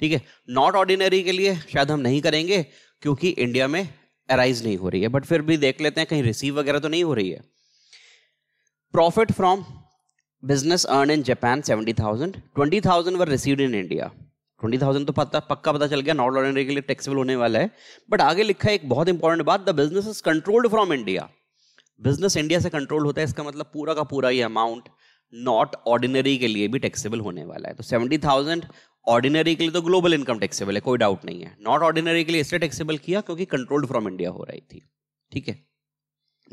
ठीक है नॉट ऑर्डिनरी के लिए शायद हम नहीं करेंगे क्योंकि इंडिया में अराइज नहीं हो रही है बट फिर भी देख लेते हैं कहीं रिसीव वगैरह तो नहीं हो रही है profit from business earn in Japan seventy thousand twenty thousand were receive in India twenty thousand तो पता पक्का पता चल गया नॉट ऑर्डनरी के लिए टैक्सेबल होने वाला है बट आगे लिखा है एक बहुत इंपॉर्टेंट बात the business is controlled from India business India से कंट्रोल होता है इसका मतलब पूरा का पूरा ये अमाउंट नॉट ऑर्डिनरी के लिए भी टैक्सेबल होने वाला है तो सेवेंटी थाउजेंड ऑर्डिनरी के लिए तो ग्लोबल इनकम टैक्सेबल है कोई डाउट नहीं है नॉट ऑर्डिनरी के लिए इसलिए टैक्सेबल किया क्योंकि कंट्रोल्ड फ्रॉम इंडिया हो रही थी ठीक है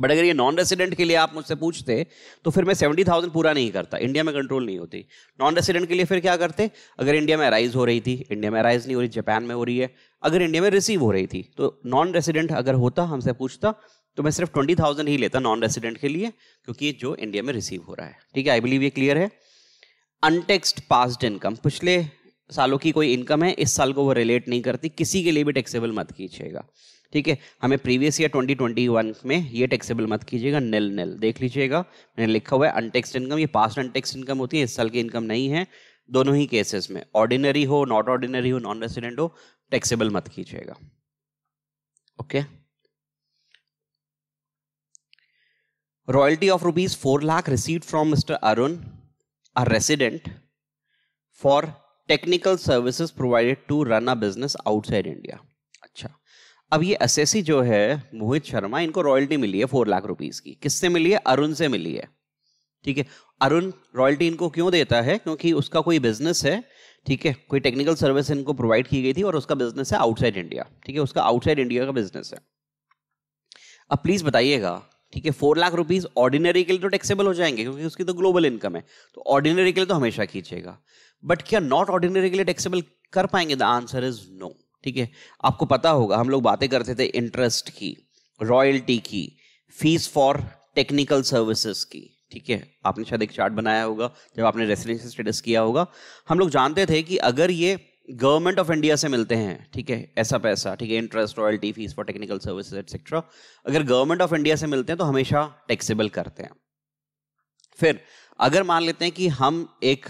बट अगर ये नॉन रेसिडेंट के लिए आप मुझसे पूछते तो फिर मैं सेवेंटी थाउजेंड पूरा नहीं करता इंडिया में कंट्रोल नहीं होती नॉन रेसिडेंट के लिए फिर क्या करते अगर इंडिया में अराइज हो रही थी इंडिया में अराइज नहीं हो रही जापान में हो रही है अगर इंडिया में रिसीव हो रही थी तो नॉन रेसिडेंट अगर होता हमसे पूछता तो मैं सिर्फ ट्वेंटी थाउजेंड ही लेता नॉन रेसिडेंट के लिए क्योंकि जो इंडिया में रिसीव हो रहा है ठीक है आई बिलीव ये क्लियर है अनटेक्सड पास्ट इनकम पिछले सालों की कोई इनकम है इस साल को वो रिलेट नहीं करती किसी के लिए भी टैक्सेबल मत कीजिएगा ठीक है हमें प्रीवियस ईयर 2021 में ये टैक्सेबल मत कीजिएगा नेल नेल देख लीजिएगा मैंने लिखा हुआ है अनटेक्सड इनकम ये पास्ट अनटेक्सड इनकम होती है इस साल की इनकम नहीं है दोनों ही केसेस में ऑर्डिनरी हो नॉट ऑर्डिनरी हो नॉन रेसिडेंट हो टैक्सेबल मत कीजिएगा okay royalty of rupees four lakh receive from mister Arun a resident for technical services provided to run a business outside India अब ये असेसी जो है मोहित शर्मा इनको रॉयल्टी मिली है फोर लाख रुपीज की किससे मिली है अरुण से मिली है ठीक है अरुण रॉयल्टी इनको क्यों देता है क्योंकि उसका कोई बिजनेस है ठीक है कोई टेक्निकल सर्विस इनको प्रोवाइड की गई थी और उसका बिजनेस है आउटसाइड इंडिया ठीक है उसका आउटसाइड इंडिया का बिजनेस है अब प्लीज बताइएगा ठीक है फोर लाख रुपीज ऑर्डिनरी के लिए तो टैक्सेबल हो जाएंगे क्योंकि उसकी तो ग्लोबल इनकम है तो ऑर्डिनरी के लिए तो हमेशा खींचेगा बट क्या नॉट ऑर्डिनरी के लिए टैक्सेबल कर पाएंगे द आंसर इज नो ठीक है आपको पता होगा हम लोग बातें करते थे इंटरेस्ट की रॉयल्टी की फीस फॉर टेक्निकल सर्विसेज की ठीक है आपने शायद एक चार्ट बनाया होगा जब आपने रेसिडेंशियल स्टेटस किया होगा हम लोग जानते थे कि अगर ये गवर्नमेंट ऑफ इंडिया से मिलते हैं ठीक है ऐसा पैसा ठीक है interest royalty fees for technical services etcetera अगर गवर्नमेंट ऑफ इंडिया से मिलते हैं तो हमेशा टैक्सेबल करते हैं फिर अगर मान लेते हैं कि हम एक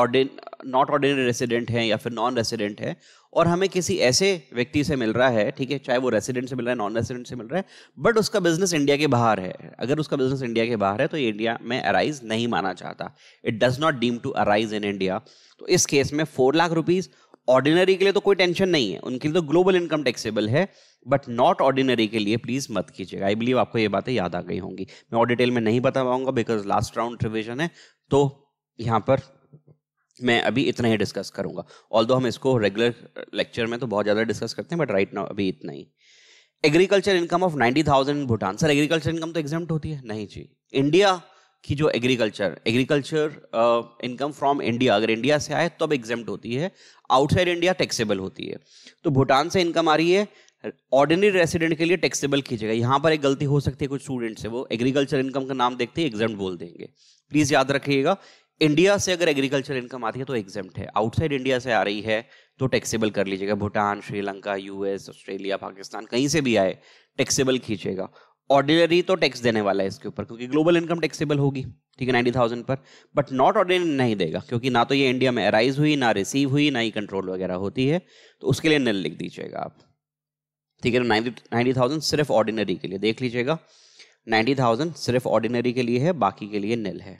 ऑर्डिन नॉट ऑर्डिनरी रेसिडेंट हैं या फिर नॉन रेसिडेंट है और हमें किसी ऐसे व्यक्ति से मिल रहा है ठीक है चाहे वो रेसिडेंट से मिल रहा है नॉन रेसिडेंट से मिल रहा है बट उसका बिजनेस इंडिया के बाहर है अगर उसका बिजनेस इंडिया के बाहर है तो ये इंडिया में अराइज नहीं माना चाहता it does not deem to arise in India तो इस केस में फोर लाख रुपीज़ ऑर्डिनरी के लिए तो कोई टेंशन नहीं है उनके लिए तो ग्लोबल इनकम टैक्सेबल है बट नॉट ऑर्डिनरी के लिए प्लीज मत कीजिएगा आई बिलीव आपको ये बातें याद आ गई होंगी मैं और डिटेल में नहीं बता पाऊंगा बिकॉज लास्ट राउंड रिविजन है तो यहाँ पर मैं अभी इतना ही डिस्कस करूंगा ऑल हम इसको रेगुलर लेक्चर uh, में तो बहुत ज़्यादा डिस्कस करते हैं बट राइट नाउ अभी इतना ही agriculture income of ninety thousand Bhutan sir agriculture income तो एग्जाम होती है नहीं जी इंडिया की जो agriculture agriculture income from India अगर इंडिया से आए तब अब एग्जाम होती है आउटसाइड इंडिया टैक्सेबल होती है तो भूटान से इनकम आ रही है ऑर्डिनरी रेसिडेंट के लिए टैक्सेबल की जगह यहाँ पर एक गलती हो सकती है कुछ स्टूडेंट से वो एग्रीकल्चर इनकम का नाम देखते ही एग्जाम बोल देंगे प्लीज़ याद रखिएगा इंडिया से अगर एग्रीकल्चर इनकम आती है तो एग्जाम है आउटसाइड इंडिया से आ रही है तो टैक्सेबल कर लीजिएगा भूटान श्रीलंका यूएस ऑस्ट्रेलिया पाकिस्तान कहीं से भी आए टैक्सेबल खींचेगा ऑर्डिनरी तो टैक्स देने वाला है इसके ऊपर क्योंकि ग्लोबल इनकम टैक्सेबल होगी ठीक है नाइन्टी थाउजेंड पर बट नॉट ऑर्डिनरी नहीं देगा क्योंकि ना तो ये इंडिया में अराइज हुई ना रिसीव हुई ना ही कंट्रोल वगैरह होती है तो उसके लिए नल लिख दीजिएगा आप ठीक है नाइन्टी थाउजेंड सिर्फ ऑर्डिनरी के लिए देख लीजिएगा नाइन्टी थाउजेंड सिर्फ ऑर्डिनरी के लिए है बाकी के लिए नल है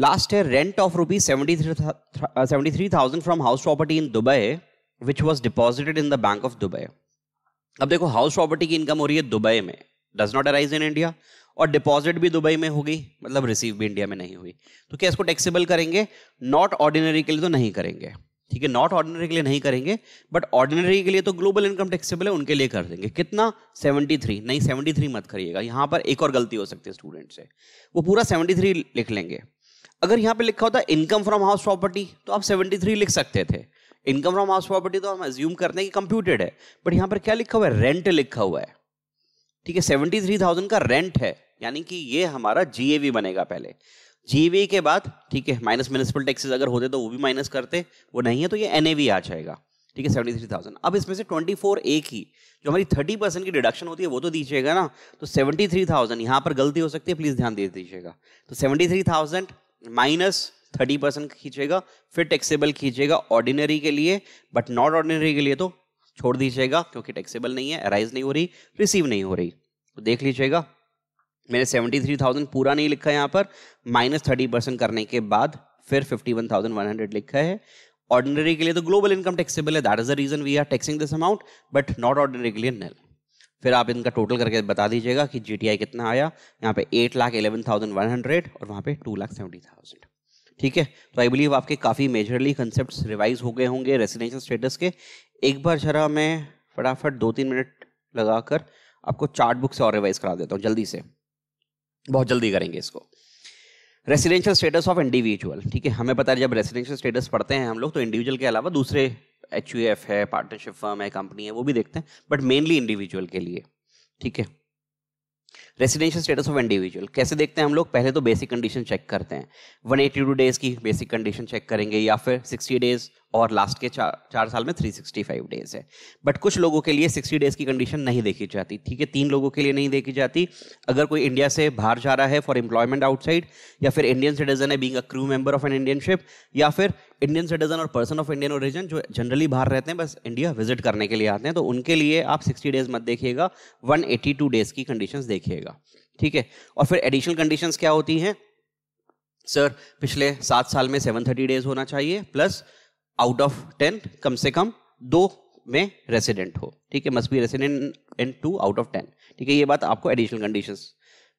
last rupees seventy three seventy three thousand from house property in Dubai which was deposited in the bank of Dubai अब देखो हाउस प्रॉपर्टी की इनकम हो रही है दुबई में does not arise in India और डिपॉजिट भी दुबई में होगी मतलब रिसीव भी इंडिया में नहीं हुई तो क्या इसको टैक्सेबल करेंगे नॉट ऑर्डिनरी के लिए तो नहीं करेंगे ठीक है नॉट ऑर्डिनरी के लिए नहीं करेंगे बट ऑर्डिनरी के लिए तो ग्लोबल इनकम टैक्सेबल है उनके लिए कर देंगे कितना सेवेंटी थ्री नहीं सेवेंटी थ्री मत करिएगा यहाँ पर एक और गलती हो सकती है स्टूडेंट से वो पूरा सेवेंटी थ्री लिख लेंगे अगर यहाँ पे लिखा होता इनकम फ्रॉम हाउस प्रॉपर्टी तो आप 73 लिख सकते थे इनकम फ्रॉम हाउस प्रॉपर्टी तो हम एज्यूम करते हैं कि कंप्यूटेड है बट यहाँ पर क्या लिखा हुआ है रेंट लिखा हुआ है ठीक है सेवेंटी थ्री थाउजेंड का रेंट है यानी कि ये हमारा जीएवी बनेगा पहले जीएवी के बाद ठीक है माइनस म्यूनिसिपल टैक्सेस अगर होते तो वो भी माइनस करते वो नहीं है तो ये एनएवी आ जाएगा ठीक है सेवेंटी थ्री थाउजेंड अब इसमें से ट्वेंटी फोर ए की जो हमारी थर्टी परसेंट की डिडक्शन होती है वो तो दीजिएगा ना तो सेवेंटी थ्री थाउजेंड यहाँ पर गलती हो सकती है प्लीज़ ध्यान दे दीजिएगा तो seventy three thousand minus thirty percent खींचेगा फिर टैक्सेबल खींचेगा ऑर्डिनरी के लिए बट नॉट ऑर्डिनरी के लिए तो छोड़ दीजिएगा क्योंकि टैक्सेबल नहीं है अराइज नहीं हो रही रिसीव नहीं हो रही तो देख लीजिएगा मैंने सेवेंटी थ्री थाउजेंड पूरा नहीं लिखा यहाँ पर माइनस थर्टी परसेंट करने के बाद फिर fifty one thousand one hundred लिखा है ऑर्डिनरी के लिए तो ग्लोबल इनकम टैक्सेबल है that is the reason we are taxing this amount but not ordinary के लिए नल फिर आप इनका टोटल करके बता दीजिएगा कि जी कितना आया यहाँ पे eight lakh eleven thousand one hundred और वहाँ पे टू लाख सेवेंटी थाउजेंड ठीक है तो आई बिलीव आपके काफ़ी मेजरली कंसेप्ट रिवाइज हो गए होंगे रेसिडेंशियल स्टेटस के एक बार जरा मैं फटाफट दो तीन मिनट लगाकर आपको चार्ट बुक से और रिवाइज करा देता हूँ जल्दी से बहुत जल्दी करेंगे इसको रेसिडेंशियल स्टेटस ऑफ इंडिविजुअल ठीक है हमें पता है जब रेसिडेंशियल स्टेटस पढ़ते हैं हम लोग तो इंडिविजुअल के अलावा दूसरे एच यू एफ है पार्टनरशिप फर्म है कंपनी है वो भी देखते हैं बट मेनली इंडिविजुअल के लिए ठीक है रेसिडेंशियल स्टेटस ऑफ इंडिविजुअल कैसे देखते हैं हम लोग पहले तो बेसिक कंडीशन चेक करते हैं 182 डेज की बेसिक कंडीशन चेक करेंगे या फिर 60 डेज और लास्ट के चार चार साल में 365 डेज है बट कुछ लोगों के लिए 60 डेज की कंडीशन नहीं देखी जाती ठीक है तीन लोगों के लिए नहीं देखी जाती अगर कोई इंडिया से बाहर जा रहा है फॉर एम्प्लॉयमेंट आउटसाइड या फिर इंडियन सिटीजन है being a crew member of an Indian ship या फिर इंडियन सिटीजन और पर्सन ऑफ इंडियन ओरिजन जो जनरली बाहर रहते हैं बस इंडिया विजिट करने के लिए आते हैं तो उनके लिए आप सिक्सटी डेज मत देखिएगा वन डेज की कंडीशन देखिएगा ठीक है और फिर एडिशनल कंडीशन क्या होती हैं सर पिछले सात साल में सेवन थर्टी डेज होना चाहिए प्लस आउट ऑफ टेन कम से कम दो में रेसिडेंट हो ठीक है must be resident in two out of ten ठीक है ये बात आपको एडिशनल कंडीशंस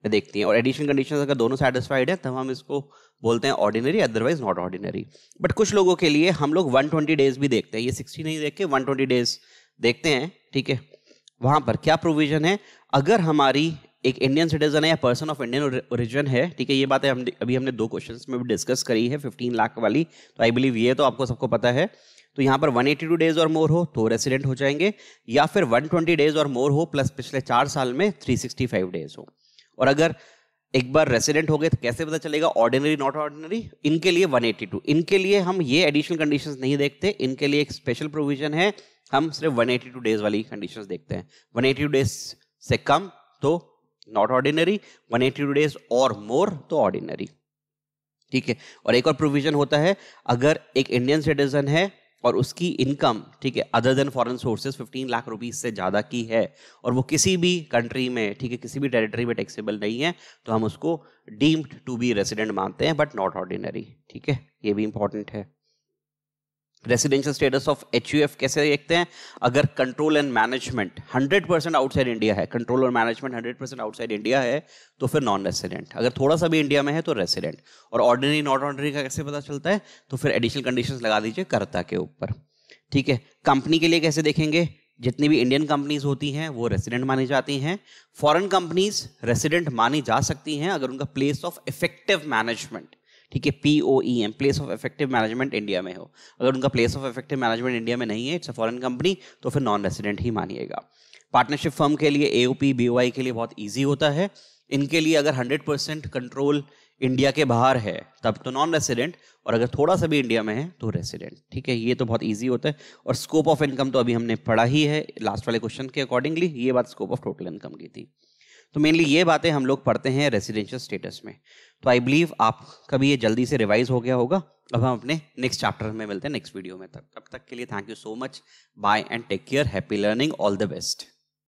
में देखती है और एडिशनल कंडीशन अगर दोनों सेटिस्फाइड है तब हम इसको बोलते हैं ordinary otherwise not ordinary but कुछ लोगों के लिए हम लोग 120 डेज भी देखते हैं ये 60 नहीं देख के 120 डेज देखते हैं ठीक है वहाँ पर क्या प्रोविजन है अगर हमारी एक इंडियन सिटीजन है या पर्सन ऑफ इंडियन ओरिजिन है ठीक है ये बात है हम अभी हमने दो क्वेश्चंस में भी डिस्कस करी है 15 लाख वाली तो आई बिलीव ये तो आपको सबको पता है तो यहाँ पर 182 डेज और मोर हो तो रेसिडेंट हो जाएंगे या फिर 120 डेज और मोर हो प्लस पिछले चार साल में 365 डेज हो और अगर एक बार रेसिडेंट हो गए तो कैसे पता चलेगा ऑर्डिनरी नॉट ऑर्डिनरी इनके लिए 182 इनके लिए हम ये एडिशनल कंडीशन नहीं देखते इनके लिए एक स्पेशल प्रोविजन है हम सिर्फ 182 डेज वाली कंडीशन देखते हैं 182 डेज से कम तो नॉट ऑर्डिनरी टू डेज और मोर तो ऑर्डिनरी ठीक है और एक और प्रोविजन होता है अगर एक इंडियन सिटीजन है और उसकी इनकम ठीक है other than foreign sources 15 lakh rupees से ज़्यादा की है और वो किसी भी कंट्री में ठीक है किसी भी टेरिटरी में टैक्सेबल नहीं है तो हम उसको डीम्ड टू बी रेसिडेंट मानते हैं बट नॉट ऑर्डिनरी ठीक है ये भी इंपॉर्टेंट है residential status of H U F कैसे देखते हैं अगर control and management hundred percent outside India है कंट्रोल और management hundred percent outside India है तो फिर नॉन रेसिडेंट अगर थोड़ा सा भी इंडिया में है तो रेसिडेंट और ऑर्डिनरी नॉट ऑर्डिनरी का कैसे पता चलता है तो फिर एडिशनल कंडीशन लगा दीजिए करता के ऊपर ठीक है कंपनी के लिए कैसे देखेंगे जितनी भी इंडियन कंपनीज होती हैं वो रेसिडेंट मानी जाती हैं फॉरेन कंपनीज रेसिडेंट मानी जा सकती हैं अगर उनका प्लेस ऑफ इफेक्टिव मैनेजमेंट ठीक है P O E M place of effective management India में हो अगर उनका place of effective management India में नहीं है इट्स अ फॉरन कंपनी तो फिर नॉन रेसिडेंट ही मानिएगा पार्टनरशिप फर्म के लिए ए ओ पी बी ओ आई के लिए बहुत ईजी होता है इनके लिए अगर हंड्रेड परसेंट कंट्रोल इंडिया के बाहर है तब तो नॉन रेसिडेंट और अगर थोड़ा सा भी इंडिया में है तो रेसिडेंट ठीक है ये तो बहुत ईजी होता है और स्कोप ऑफ इनकम तो अभी हमने पढ़ा ही है लास्ट वाले क्वेश्चन के अकॉर्डिंगली ये बात स्कोप ऑफ टोटल इनकम की थी तो मेनली ये बातें हम लोग पढ़ते हैं रेसिडेंशियल स्टेटस में तो आई बिलीव आप कभी ये जल्दी से रिवाइज हो गया होगा अब हम अपने नेक्स्ट चैप्टर में मिलते हैं नेक्स्ट वीडियो में तक तब तक के लिए thank you so much bye and take care happy learning all the best